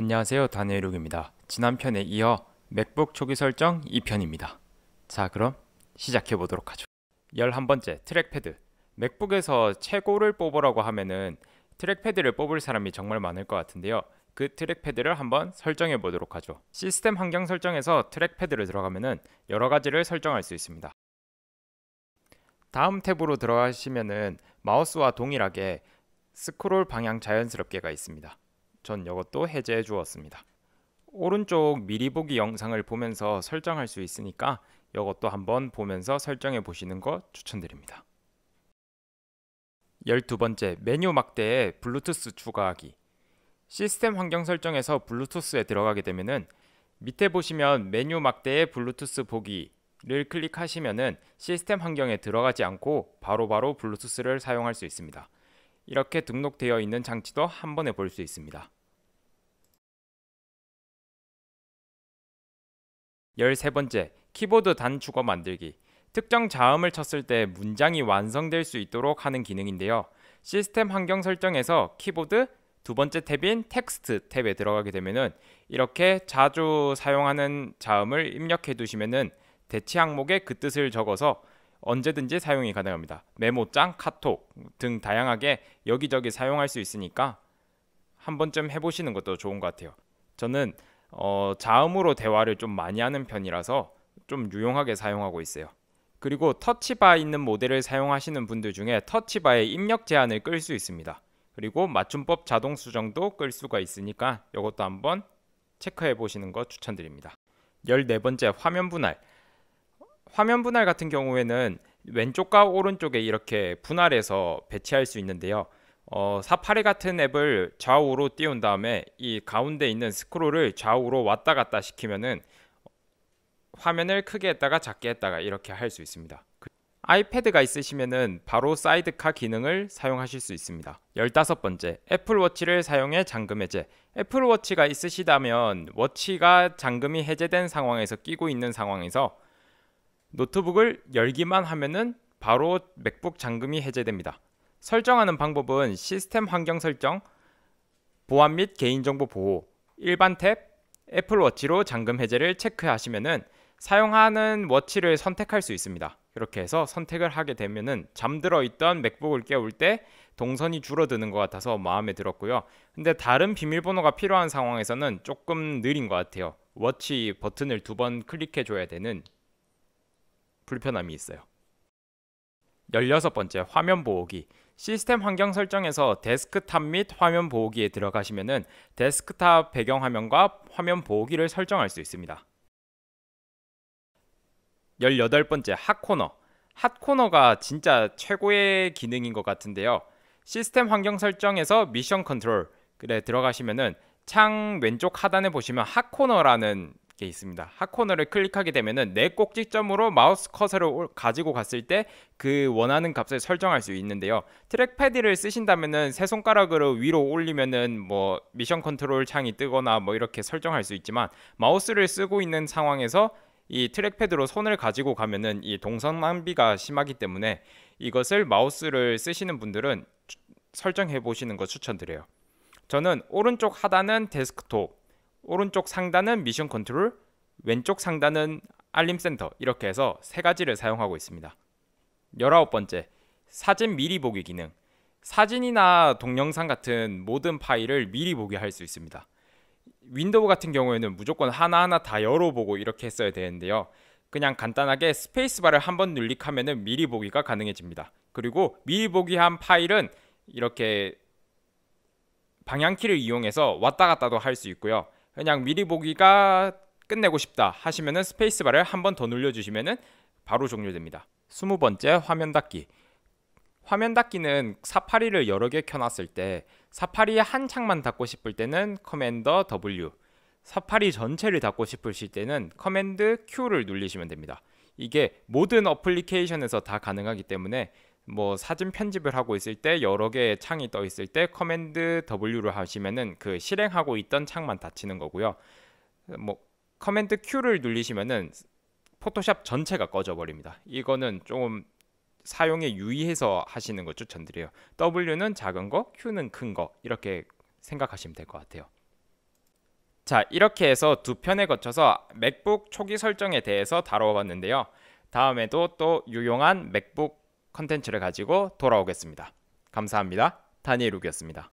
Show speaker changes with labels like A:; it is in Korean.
A: 안녕하세요 다니엘룩입니다 지난 편에 이어 맥북 초기 설정 2편입니다 자 그럼 시작해 보도록 하죠 11번째 트랙패드 맥북에서 최고를 뽑으라고 하면은 트랙패드를 뽑을 사람이 정말 많을 것 같은데요 그 트랙패드를 한번 설정해 보도록 하죠 시스템 환경 설정에서 트랙패드를 들어가면은 여러 가지를 설정할 수 있습니다 다음 탭으로 들어가시면은 마우스와 동일하게 스크롤 방향 자연스럽게가 있습니다 전 이것도 해제해 주었습니다. 오른쪽 미리 보기 영상을 보면서 설정할 수 있으니까 이것도 한번 보면서 설정해 보시는 거 추천드립니다. 12번째 메뉴 막대에 블루투스 추가하기 시스템 환경 설정에서 블루투스에 들어가게 되면은 밑에 보시면 메뉴 막대에 블루투스 보기를 클릭하시면은 시스템 환경에 들어가지 않고 바로바로 바로 블루투스를 사용할 수 있습니다. 이렇게 등록되어 있는 장치도 한 번에 볼 수 있습니다. 13번째, 키보드 단축어 만들기. 특정 자음을 쳤을 때 문장이 완성될 수 있도록 하는 기능인데요. 시스템 환경 설정에서 키보드 두 번째 탭인 텍스트 탭에 들어가게 되면 이렇게 자주 사용하는 자음을 입력해 두시면 대치 항목에 그 뜻을 적어서 언제든지 사용이 가능합니다. 메모장, 카톡 등 다양하게 여기저기 사용할 수 있으니까 한 번쯤 해보시는 것도 좋은 것 같아요. 저는 어, 자음으로 대화를 좀 많이 하는 편이라서 좀 유용하게 사용하고 있어요. 그리고 터치바 있는 모델을 사용하시는 분들 중에 터치바에 입력 제한을 끌 수 있습니다. 그리고 맞춤법 자동 수정도 끌 수가 있으니까 이것도 한번 체크해 보시는 거 추천드립니다. 14번째 화면 분할. 화면 분할 같은 경우에는 왼쪽과 오른쪽에 이렇게 분할해서 배치할 수 있는데요. 어, 사파리 같은 앱을 좌우로 띄운 다음에 이 가운데 있는 스크롤을 좌우로 왔다 갔다 시키면은 화면을 크게 했다가 작게 했다가 이렇게 할 수 있습니다. 그 아이패드가 있으시면은 바로 사이드카 기능을 사용하실 수 있습니다. 15번째, 애플워치를 사용해 잠금 해제. 애플워치가 있으시다면 워치가 잠금이 해제된 상황에서 끼고 있는 상황에서 노트북을 열기만 하면은 바로 맥북 잠금이 해제됩니다. 설정하는 방법은 시스템 환경 설정, 보안 및 개인정보 보호, 일반 탭, 애플워치로 잠금 해제를 체크하시면은 사용하는 워치를 선택할 수 있습니다. 이렇게 해서 선택을 하게 되면은 잠들어 있던 맥북을 깨울 때 동선이 줄어드는 것 같아서 마음에 들었고요. 근데 다른 비밀번호가 필요한 상황에서는 조금 느린 것 같아요. 워치 버튼을 두 번 클릭해 줘야 되는 불편함이 있어요. 16번째 화면 보호기 시스템 환경 설정에서 데스크탑 및 화면 보호기에 들어가시면 데스크탑 배경 화면과 화면 보호기를 설정할 수 있습니다. 18번째 핫코너 핫코너가 진짜 최고의 기능인 것 같은데요. 시스템 환경 설정에서 미션 컨트롤 그들어가시면창 왼쪽 하단에 보시면 핫코너라는 게 있습니다. 핫코너를 클릭하게 되면은 내 꼭지점으로 마우스 커서를 가지고 갔을 때 그 원하는 값을 설정할 수 있는데요. 트랙패드를 쓰신다면은 세 손가락으로 위로 올리면은 뭐 미션 컨트롤 창이 뜨거나 뭐 이렇게 설정할 수 있지만 마우스를 쓰고 있는 상황에서 이 트랙패드로 손을 가지고 가면은 이 동선 낭비가 심하기 때문에 이것을 마우스를 쓰시는 분들은 설정해 보시는 거 추천드려요. 저는 오른쪽 하단은 데스크톱, 오른쪽 상단은 미션 컨트롤, 왼쪽 상단은 알림 센터 이렇게 해서 세 가지를 사용하고 있습니다. 열아홉 번째 사진 미리 보기 기능. 사진이나 동영상 같은 모든 파일을 미리 보기 할 수 있습니다. 윈도우 같은 경우에는 무조건 하나하나 다 열어보고 이렇게 했어야 되는데요. 그냥 간단하게 스페이스바를 한번 눌릭하면 미리 보기가 가능해집니다. 그리고 미리 보기한 파일은 이렇게 방향키를 이용해서 왔다 갔다도 할 수 있고요. 그냥 미리 보기가 끝내고 싶다 하시면은 스페이스바를 한 번 더 눌러주시면은 바로 종료됩니다. 20번째 화면 닫기 화면 닫기는 사파리를 여러 개 켜놨을 때 사파리의 한 창만 닫고 싶을 때는 커맨더 W 사파리 전체를 닫고 싶으실 때는 커맨드 Q를 눌리시면 됩니다. 이게 모든 어플리케이션에서 다 가능하기 때문에 뭐 사진 편집을 하고 있을 때 여러 개의 창이 떠 있을 때 커맨드 W를 하시면은 그 실행하고 있던 창만 닫히는 거고요. 뭐 커맨드 Q를 눌리시면은 포토샵 전체가 꺼져 버립니다. 이거는 조금 사용에 유의해서 하시는 거 추천드려요. W는 작은 거, Q는 큰 거 이렇게 생각하시면 될 것 같아요. 자, 이렇게 해서 두 편에 거쳐서 맥북 초기 설정에 대해서 다뤄봤는데요. 다음에도 또 유용한 맥북 컨텐츠를 가지고 돌아오겠습니다. 감사합니다. 다니엘 욱이었습니다.